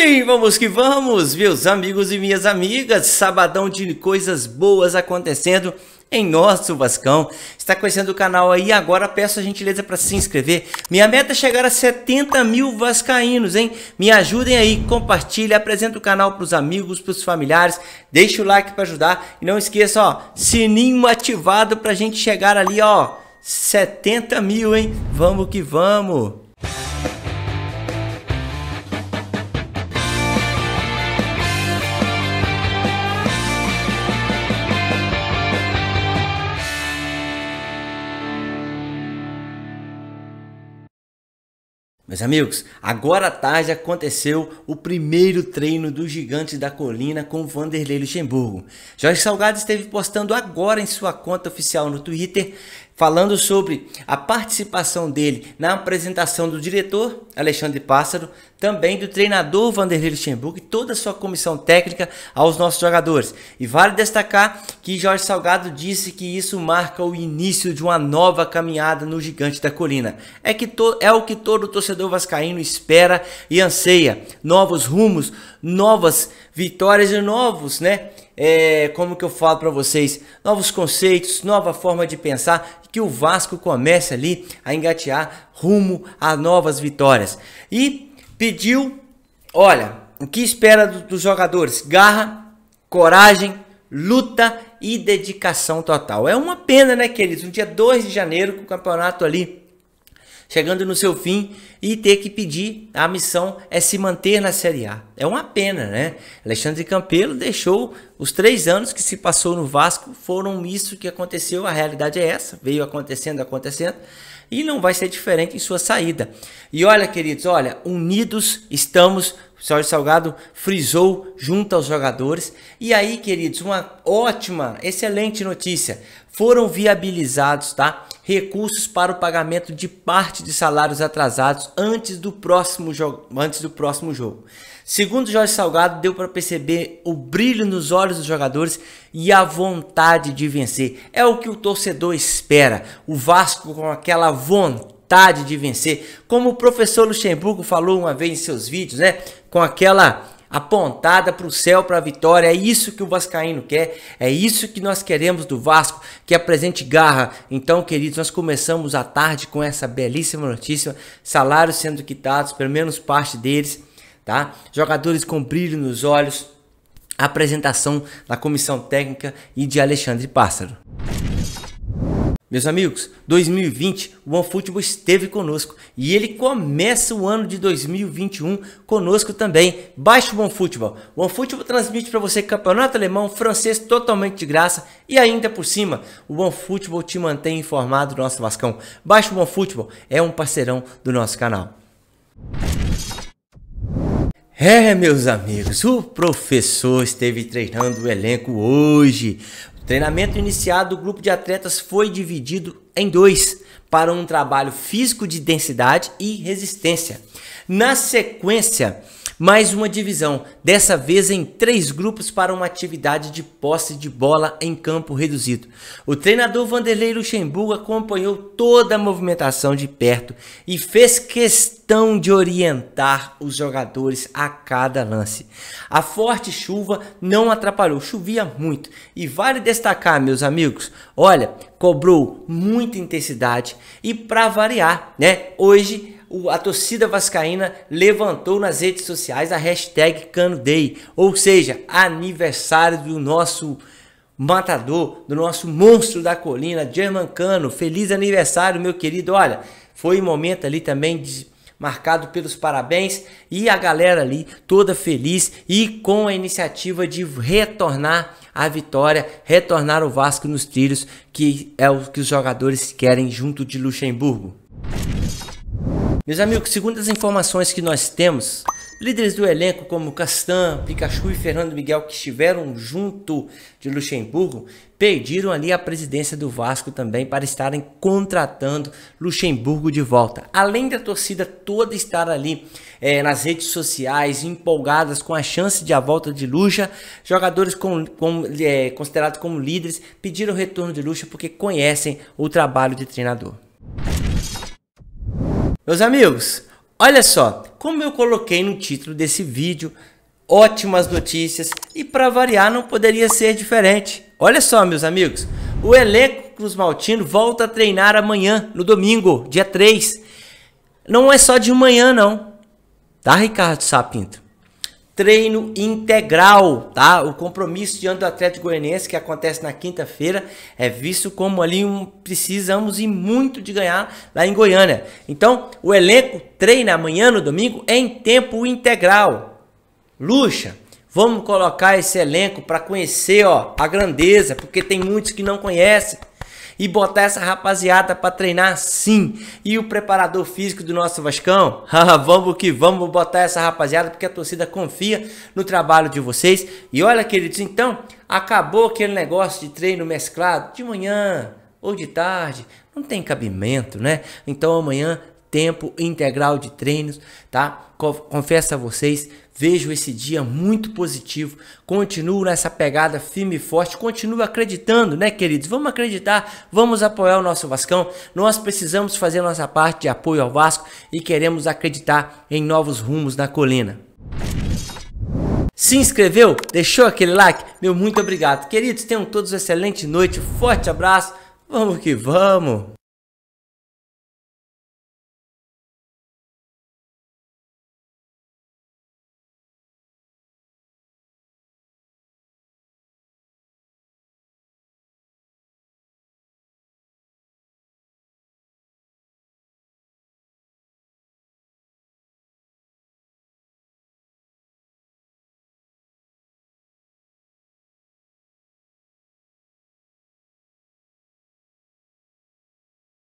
Sim, vamos que vamos, meus amigos e minhas amigas. Sabadão de coisas boas acontecendo em nosso Vascão. Está conhecendo o canal aí agora? Peço a gentileza para se inscrever. Minha meta é chegar a 70 mil vascaínos, hein? Me ajudem aí, compartilhe, apresenta o canal para os amigos, para os familiares. Deixa o like para ajudar e não esqueça, ó, sininho ativado para a gente chegar ali, ó, 70 mil, hein? Vamos que vamos! Meus amigos, agora à tarde aconteceu o primeiro treino do Gigante da Colina com Vanderlei Luxemburgo. Jorge Salgado esteve postando agora em sua conta oficial no Twitter, falando sobre a participação dele na apresentação do diretor Alexandre Pássaro também do treinador Vanderlei Luxemburgo e toda a sua comissão técnica aos nossos jogadores. E vale destacar que Jorge Salgado disse que isso marca o início de uma nova caminhada no Gigante da Colina. É, que é o que todo torcedor vascaíno espera e anseia. Novos rumos, novas vitórias e novos, né? É, como que eu falo para vocês, novos conceitos, nova forma de pensar, que o Vasco comece ali a engatear rumo a novas vitórias. E Pediu, olha, o que espera do, dos jogadores? Garra, coragem, luta e dedicação total. É uma pena, né, queridos? Um dia 2 de janeiro, com o campeonato ali chegando no seu fim e ter que pedir a missão é se manter na Série A. É uma pena, né? Alexandre Campelo deixou os três anos que se passou no Vasco, foram isso que aconteceu, a realidade é essa, veio acontecendo, acontecendo e não vai ser diferente em sua saída. E olha, queridos, olha, unidos estamos Jorge Salgado frisou junto aos jogadores. E aí, queridos, uma ótima, excelente notícia. Foram viabilizados, tá? Recursos para o pagamento de parte de salários atrasados antes do próximo jogo, antes do próximo jogo. Segundo Jorge Salgado, deu para perceber o brilho nos olhos dos jogadores e a vontade de vencer. É o que o torcedor espera. O Vasco com aquela vontade vontade de vencer. Como o professor Luxemburgo falou uma vez em seus vídeos, né? Com aquela apontada para o céu, para a vitória. É isso que o Vascaíno quer, é isso que nós queremos do Vasco, que apresente é garra. Então, queridos, nós começamos a tarde com essa belíssima notícia: salários sendo quitados, pelo menos parte deles, tá? Jogadores com brilho nos olhos. Apresentação da comissão técnica e de Alexandre Pássaro. Meus amigos, 2020 o OneFootball esteve conosco e ele começa o ano de 2021 conosco também. Baixe o OneFootball. O OneFootball transmite para você campeonato alemão, francês totalmente de graça e ainda por cima, o OneFootball te mantém informado do nosso Vascão. Baixe o OneFootball, é um parceirão do nosso canal. É, meus amigos, o professor esteve treinando o elenco hoje Treinamento iniciado do grupo de atletas foi dividido em dois para um trabalho físico de densidade e resistência. Na sequência, mais uma divisão, dessa vez em três grupos para uma atividade de posse de bola em campo reduzido. O treinador Vanderlei Luxemburgo acompanhou toda a movimentação de perto e fez questão de orientar os jogadores a cada lance. A forte chuva não atrapalhou, chovia muito. E vale destacar, meus amigos, olha, cobrou muita intensidade e para variar, né? Hoje a torcida vascaína levantou nas redes sociais a hashtag Day, ou seja, aniversário do nosso matador, do nosso monstro da colina, German Cano. Feliz aniversário, meu querido. Olha, foi um momento ali também de, marcado pelos parabéns e a galera ali toda feliz e com a iniciativa de retornar a vitória, retornar o Vasco nos trilhos, que é o que os jogadores querem junto de Luxemburgo. Meus amigos, segundo as informações que nós temos, líderes do elenco como Castan, Pikachu e Fernando Miguel, que estiveram junto de Luxemburgo, pediram ali a presidência do Vasco também para estarem contratando Luxemburgo de volta. Além da torcida toda estar ali é, nas redes sociais, empolgadas com a chance de a volta de Lucha, jogadores com, com, é, considerados como líderes pediram o retorno de Lucha porque conhecem o trabalho de treinador. Meus amigos, olha só, como eu coloquei no título desse vídeo, ótimas notícias e para variar não poderia ser diferente. Olha só, meus amigos, o elenco Cruz Maltino volta a treinar amanhã, no domingo, dia 3. Não é só de manhã não, tá Ricardo Sapinto? treino integral, tá? O compromisso diante do Atlético Goianiense que acontece na quinta-feira é visto como ali um precisamos e muito de ganhar lá em Goiânia. Então, o elenco treina amanhã no domingo em tempo integral. Luxa, vamos colocar esse elenco para conhecer, ó, a grandeza, porque tem muitos que não conhecem e botar essa rapaziada para treinar sim. E o preparador físico do nosso Vascão, vamos que vamos botar essa rapaziada porque a torcida confia no trabalho de vocês. E olha, queridos, então acabou aquele negócio de treino mesclado de manhã ou de tarde, não tem cabimento, né? Então amanhã tempo integral de treinos, tá? Confesso a vocês, Vejo esse dia muito positivo. Continuo nessa pegada firme e forte. Continuo acreditando, né, queridos? Vamos acreditar, vamos apoiar o nosso Vascão. Nós precisamos fazer nossa parte de apoio ao Vasco e queremos acreditar em novos rumos na colina. Se inscreveu? Deixou aquele like? Meu muito obrigado. Queridos, tenham todos uma excelente noite. Forte abraço. Vamos que vamos!